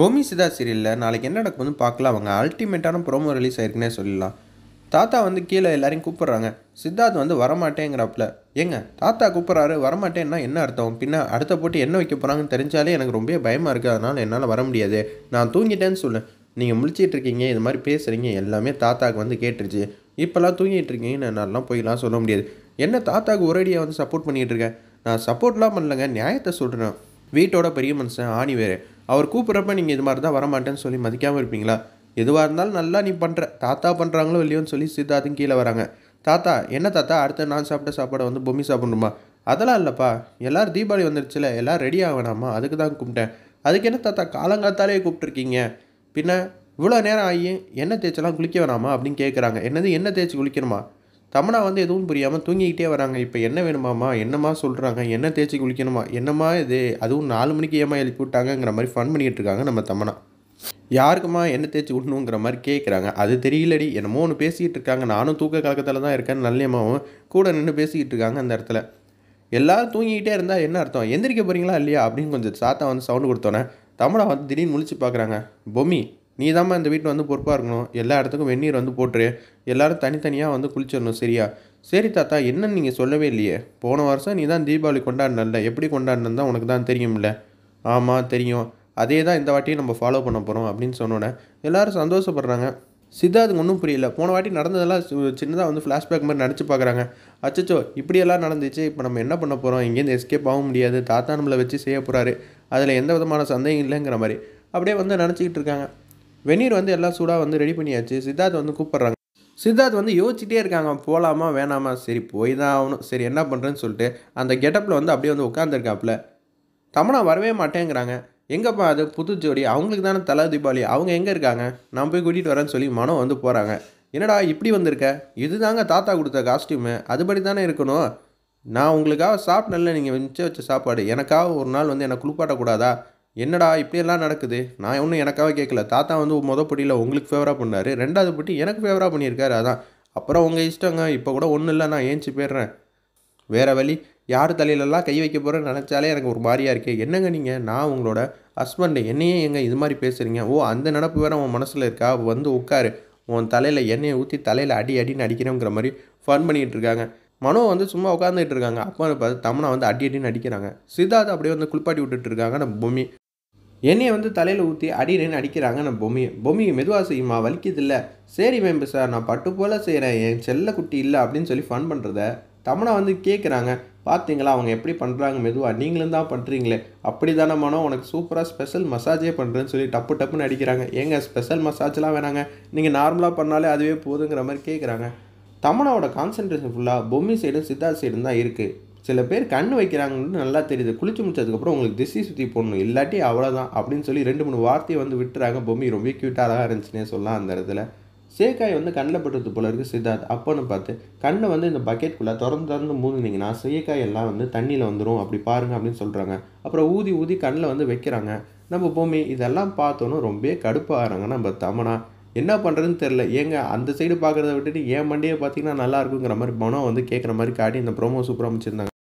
பொம்மி சிதா சீரியலில் நாளைக்கு என்ன நடக்கும்னு பார்க்கலாம் அவங்க அல்டிமேட்டான ப்ரோமோ ரிலீஸ் ஆயிருக்குன்னே சொல்லலாம் தாத்தா வந்து கீழே எல்லாரையும் கூப்பிட்றாங்க சித்தார்த் வந்து வரமாட்டேங்கிறாப்புல ஏங்க தாத்தா கூப்பிட்றாரு வரமாட்டேன்னா என்ன அர்த்தம் பின்ன அடுத்த போட்டு என்ன வைக்க போகிறாங்கன்னு தெரிஞ்சாலே எனக்கு ரொம்ப பயமாக இருக்குது அதனால் என்னால் வர முடியாது நான் தூங்கிட்டேன்னு சொல்லேன் நீங்கள் முழிச்சிட்டு இருக்கீங்க இது மாதிரி பேசுகிறீங்க எல்லாமே தாத்தாவுக்கு வந்து கேட்டுருச்சு இப்போல்லாம் தூங்கிட்டு இருக்கீங்கன்னு என்னாலலாம் போய்லாம் சொல்ல முடியாது என்ன தாத்தாவுக்கு ஒரேடியாக வந்து சப்போர்ட் பண்ணிகிட்டு இருக்கேன் நான் சப்போர்ட்லாம் பண்ணலங்க நியாயத்தை சொல்கிறேன் வீட்டோட பெரிய மனுஷன் ஆணி வேறு அவர் கூப்பிட்றப்ப நீங்கள் இது மாதிரி தான் வரமாட்டேன்னு சொல்லி மதிக்காமல் இருப்பீங்களா எதுவாக இருந்தாலும் நல்லா நீ பண்ணுற தாத்தா பண்ணுறாங்களோ இல்லையோன்னு சொல்லி சித்தார்த்தும் கீழே வராங்க தாத்தா என்ன தாத்தா அடுத்த நான் சாப்பிட்ட சாப்பாடை வந்து பொம்மி சாப்பிட்ணுமா அதெல்லாம் இல்லைப்பா எல்லோரும் தீபாவளி வந்துருச்சுல எல்லோரும் ரெடி ஆகணாமா அதுக்கு தான் கூப்பிட்டேன் அதுக்கு என்ன தாத்தா காலங்காத்தாலே கூப்பிட்ருக்கீங்க பின்ன இவ்வளோ நேரம் ஆகி எண்ணெய் தேய்ச்செல்லாம் குளிக்க வேணாமா அப்படின்னு கேட்குறாங்க என்னது எண்ணெய் தேய்ச்சி குளிக்கணுமா தமனா வந்து எதுவும் புரியாமல் தூங்கிக்கிட்டே வராங்க இப்போ என்ன வேணுமாம்மா என்னம்மா சொல்கிறாங்க என்ன தேய்ச்சி குளிக்கணுமா என்னம்மா இது அதுவும் நாலு மணிக்கு ஏமா எழுப்பி விட்டாங்கங்கிற மாதிரி ஃபன் பண்ணிகிட்டு இருக்காங்க நம்ம தமனா யாருக்குமா என்ன தேய்ச்சி விடணுங்கிற மாதிரி கேட்குறாங்க அது தெரியலடி என்னமோ ஒன்று பேசிக்கிட்டு இருக்காங்க நானும் தூக்க கலக்கத்தில் தான் இருக்கேன் நல்லியம்மாவும் கூட நின்று பேசிக்கிட்டு இருக்காங்க அந்த இடத்துல எல்லோரும் தூங்கிக்கிட்டே இருந்தால் என்ன அர்த்தம் எந்திரிக்க போகிறீங்களா இல்லையா அப்படின்னு கொஞ்சம் சாத்தா வந்து சவுண்டு கொடுத்தோன்னே தமிழா வந்து திடீர்னு முழிச்சு பார்க்குறாங்க பொம்மி நீ தான் இந்த வீட்டில் வந்து பொறுப்பாக இருக்கணும் எல்லா இடத்துக்கும் வெந்நீர் வந்து போட்டுரு எல்லோரும் தனித்தனியாக வந்து குளிச்சிடணும் சரியா சரி தாத்தா என்னன்னு நீங்கள் சொல்லவே இல்லையே போன வருஷம் நீ தான் தீபாவளி கொண்டாடினல்ல எப்படி கொண்டாடினா உனக்கு தான் தெரியும்ல ஆமாம் தெரியும் அதே தான் இந்த வாட்டியும் நம்ம ஃபாலோ பண்ண போகிறோம் அப்படின்னு சொன்னோன்னே எல்லோரும் சந்தோஷப்படுறாங்க சித்தார்த்துக்கு ஒன்றும் புரியல போன வாட்டி நடந்ததெல்லாம் சின்னதாக வந்து ஃப்ளாஷ்பேக் மாதிரி நினச்சி பார்க்குறாங்க அச்சச்சோ இப்படியெல்லாம் நடந்துச்சு இப்போ நம்ம என்ன பண்ண போகிறோம் எங்கேருந்து எஸ்கேப் ஆக முடியாது தாத்தா நம்மளை வச்சு செய்ய போகிறாரு அதில் எந்த விதமான சந்தேகம் இல்லைங்கிற மாதிரி அப்படியே வந்து நினச்சிக்கிட்டு இருக்காங்க வெந்நீர் வந்து எல்லாம் சூடாக வந்து ரெடி பண்ணியாச்சு சித்தார்த் வந்து கூப்பிட்றாங்க சித்தார்த் வந்து யோசிச்சுட்டே இருக்காங்க போகலாமா வேணாமா சரி போய் தான் ஆகணும் சரி என்ன பண்ணுறேன்னு சொல்லிட்டு அந்த கெட்டப்பில் வந்து அப்படியே வந்து உட்காந்துருக்காப்புல தமிழாக வரவே மாட்டேங்கிறாங்க எங்கேப்பா அது புது ஜோடி அவங்களுக்கு தானே தலை தீபாவளி அவங்க எங்கே இருக்காங்க நான் போய் கூட்டிகிட்டு வரேன்னு சொல்லி மனம் வந்து போகிறாங்க என்னடா இப்படி வந்திருக்க இது தாங்க தாத்தா கொடுத்த காஸ்டியூமு அதுபடி தானே இருக்கணும் நான் உங்களுக்காக சாப்பிடல நீங்கள் மிச்சம் வச்ச சாப்பாடு எனக்காக ஒரு நாள் வந்து என்னை குளிப்பாட்டக்கூடாதா என்னடா இப்படியெல்லாம் நடக்குது நான் ஒன்றும் எனக்காக கேட்கல தாத்தா வந்து மொதல் பொடியில் உங்களுக்கு ஃபேவராக பண்ணார் ரெண்டாவது பொட்டி எனக்கு ஃபேவராக பண்ணியிருக்காரு அதான் அப்புறம் உங்கள் இஷ்டங்க இப்போ கூட ஒன்றும் இல்லை நான் ஏஞ்சி போயிடுறேன் வேறு வழி யார் தலையிலலாம் கை வைக்க போகிறேன் நினச்சாலே எனக்கு ஒரு மாதிரியாக இருக்குது என்னங்க நீங்கள் நான் உங்களோட ஹஸ்பண்டு என்னையே எங்கே இது மாதிரி பேசுகிறீங்க ஓ அந்த நினப்பு வேறு உன் மனசில் இருக்கா வந்து உட்காரு உன் தலையில் எண்ணெயை ஊற்றி தலையில் அடி அடின்னு அடிக்கிறோங்கிற மாதிரி ஃபன் பண்ணிகிட்டு இருக்காங்க மனோ வந்து சும்மா உட்காந்துட்டு இருக்காங்க அப்பா பார்த்து தமனா வந்து அடி அடின்னு அடிக்கிறாங்க சித்தார்த் அப்படியே வந்து குளிப்பாட்டி விட்டுட்டு இருக்காங்க நம்ம பூமி என்னையை வந்து தலையில் ஊற்றி அடினு அடிக்கிறாங்க நம்ம பொம்மியை பொம்மியை மெதுவாக செய்யுமா இல்லை சரி மேம்பு சார் நான் பட்டு போல் செய்கிறேன் என் செல்ல குட்டி இல்லை அப்படின்னு சொல்லி ஃபன் பண்ணுறத தமனா வந்து கேட்குறாங்க பார்த்தீங்களா அவங்க எப்படி பண்ணுறாங்க மெதுவாக நீங்களும் தான் பண்ணுறீங்களே அப்படி தானே மனோ உனக்கு சூப்பராக ஸ்பெஷல் மசாஜே பண்ணுறேன்னு சொல்லி டப்பு டப்புன்னு அடிக்கிறாங்க ஏங்க ஸ்பெஷல் மசாஜ்லாம் வேணாங்க நீங்கள் நார்மலாக பண்ணாலே அதுவே போதுங்கிற மாதிரி கேட்குறாங்க தமனாவோட கான்சன்ட்ரேஷன் ஃபுல்லாக பொம்மி சைடும் சித்தார்த் சைடும் தான் இருக்குது சில பேர் கண் வைக்கிறாங்கன்னு நல்லா தெரியுது குளிச்சு முடிச்சதுக்கப்புறம் உங்களுக்கு திசை சுற்றி போடணும் இல்லாட்டி அவ்வளோதான் அப்படின்னு சொல்லி ரெண்டு மூணு வார்த்தையை வந்து விட்டுறாங்க பொம்மி ரொம்ப க்யூட்டாக அழகாக இருந்துச்சுன்னே சொல்லலாம் அந்த இடத்துல சேக்காய் வந்து கண்ணில் பட்டுறது போல இருக்குது சித்தார்த் அப்போன்னு பார்த்து கண்ணை வந்து இந்த பக்கெட்குள்ளே திறந்து திறந்து மூதுனீங்கன்னா சேக்காய் எல்லாம் வந்து தண்ணியில் வந்துடும் அப்படி பாருங்கள் அப்படின்னு சொல்கிறாங்க அப்புறம் ஊதி ஊதி கண்ணில் வந்து வைக்கிறாங்க நம்ம பூமி இதெல்லாம் பார்த்தோன்னா ரொம்பவே கடுப்பாகிறாங்க நம்ம தமனா என்ன பண்ணுறதுன்னு தெரில ஏங்க அந்த சைடு பார்க்குறத விட்டுட்டு ஏன் மண்டியை பார்த்தீங்கன்னா நல்லா இருக்குங்கிற மாதிரி மனம் வந்து கேட்குற மாதிரி காட்டி இந்த ப்ரோமோ சூப்பராக அமைச்சிருந்தாங்க